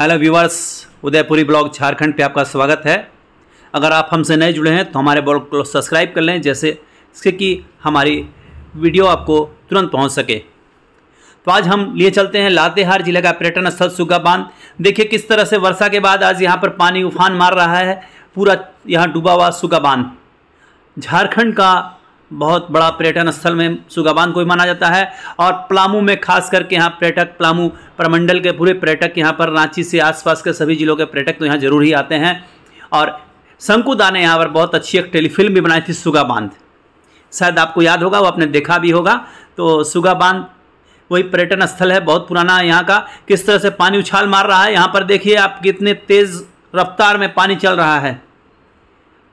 hello viewers Udaypuri blog Jharkhand पे आपका स्वागत है अगर आप हमसे नए जुड़े हैं तो हमारे ब्लॉग को सब्सक्राइब कर लें जैसे इसके कि हमारी वीडियो आपको तुरंत पहुंच सके तो आज हम लिए चलते हैं लातेहार जिले का पर्यटन स्थल सुग्गा बांध देखिए किस तरह से वर्षा के बाद आज यहाँ पर पानी उफान मार रहा है पूरा यहाँ डूबा हुआ सुग्गा बांध झारखंड का बहुत बड़ा पर्यटन स्थल में सुगाबान को भी माना जाता है और पलामू में खास करके यहाँ पर्यटक पलामू प्रमंडल के पूरे पर्यटक यहाँ पर रांची से आसपास के सभी जिलों के पर्यटक तो यहाँ जरूर ही आते हैं और शंकुदा ने यहाँ पर बहुत अच्छी एक टेलीफिल्म भी बनाई थी सुगा बांध शायद आपको याद होगा वो आपने देखा भी होगा तो सुगा बांध वही पर्यटन स्थल है बहुत पुराना यहाँ का किस तरह से पानी उछाल मार रहा है यहाँ पर देखिए आप कितने तेज़ रफ्तार में पानी चल रहा है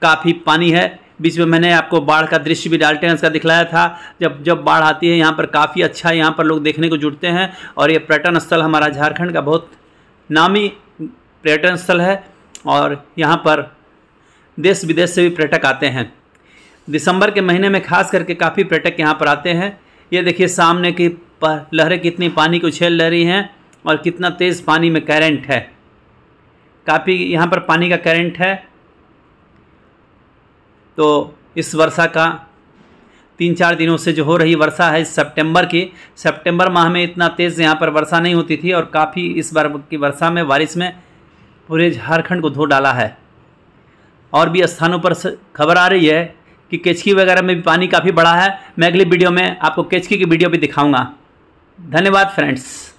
काफ़ी पानी है बीच में मैंने आपको बाढ़ का दृश्य भी डाल्टन इसका दिखलाया था जब जब बाढ़ आती है यहाँ पर काफ़ी अच्छा यहाँ पर लोग देखने को जुटते हैं और ये पर्यटन स्थल हमारा झारखंड का बहुत नामी पर्यटन स्थल है और यहाँ पर देश विदेश से भी पर्यटक आते हैं दिसंबर के महीने में खास करके काफ़ी पर्यटक यहाँ पर आते हैं ये देखिए सामने की लहरें कितनी पानी को उछेल रही हैं और कितना तेज़ पानी में करंट है काफ़ी यहाँ पर पानी का करंट है तो इस वर्षा का तीन चार दिनों से जो हो रही वर्षा है सितंबर की सितंबर माह में इतना तेज़ यहाँ पर वर्षा नहीं होती थी और काफ़ी इस बार की वर्षा में बारिश में पूरे झारखंड को धो डाला है और भी स्थानों पर खबर आ रही है कि केचकी वगैरह में भी पानी काफ़ी बड़ा है मैं अगली वीडियो में आपको केचकी की वीडियो भी दिखाऊँगा धन्यवाद फ्रेंड्स